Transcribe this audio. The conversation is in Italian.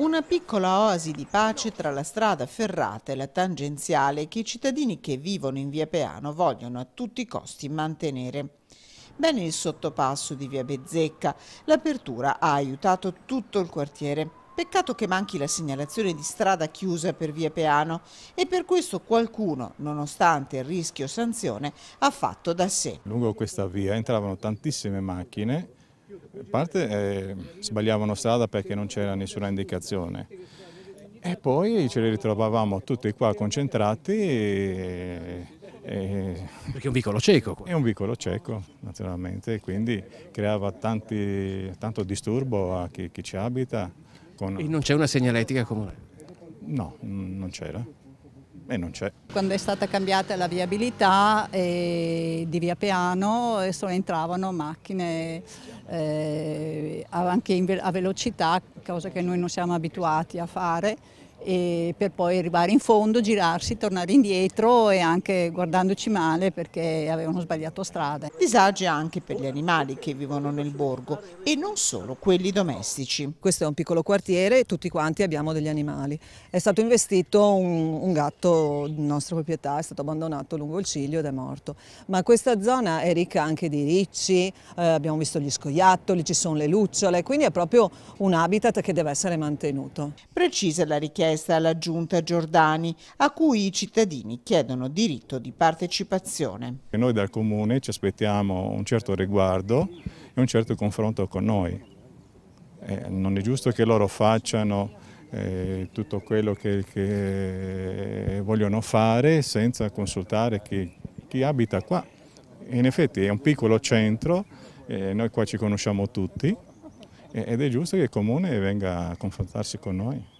Una piccola oasi di pace tra la strada ferrata e la tangenziale che i cittadini che vivono in via Peano vogliono a tutti i costi mantenere. Bene il sottopasso di via Bezzecca, l'apertura ha aiutato tutto il quartiere. Peccato che manchi la segnalazione di strada chiusa per via Peano e per questo qualcuno, nonostante il rischio sanzione, ha fatto da sé. Lungo questa via entravano tantissime macchine in parte eh, sbagliavano strada perché non c'era nessuna indicazione. E poi ce li ritrovavamo tutti qua concentrati. E, e, perché è un vicolo cieco. Qua. È un vicolo cieco, naturalmente, quindi creava tanti, tanto disturbo a chi, chi ci abita. Con... E non c'è una segnaletica comune? No, non c'era e non c'è. Quando è stata cambiata la viabilità eh, di via Peano eh, solo entravano macchine eh, anche ve a velocità, cosa che noi non siamo abituati a fare per poi arrivare in fondo, girarsi, tornare indietro e anche guardandoci male perché avevano sbagliato strada. Disagi anche per gli animali che vivono nel borgo e non solo quelli domestici. Questo è un piccolo quartiere e tutti quanti abbiamo degli animali. È stato investito un, un gatto di nostra proprietà, è stato abbandonato lungo il ciglio ed è morto. Ma questa zona è ricca anche di ricci, eh, abbiamo visto gli scoiattoli, ci sono le lucciole, quindi è proprio un habitat che deve essere mantenuto. Precisa la richiesta protesta alla giunta Giordani, a cui i cittadini chiedono diritto di partecipazione. Noi dal Comune ci aspettiamo un certo riguardo e un certo confronto con noi. Eh, non è giusto che loro facciano eh, tutto quello che, che, vogliono fare senza consultare chi, chi abita qua. In effetti è un piccolo centro, eh, noi qua ci conosciamo tutti, ed è giusto che il Comune venga a confrontarsi con noi.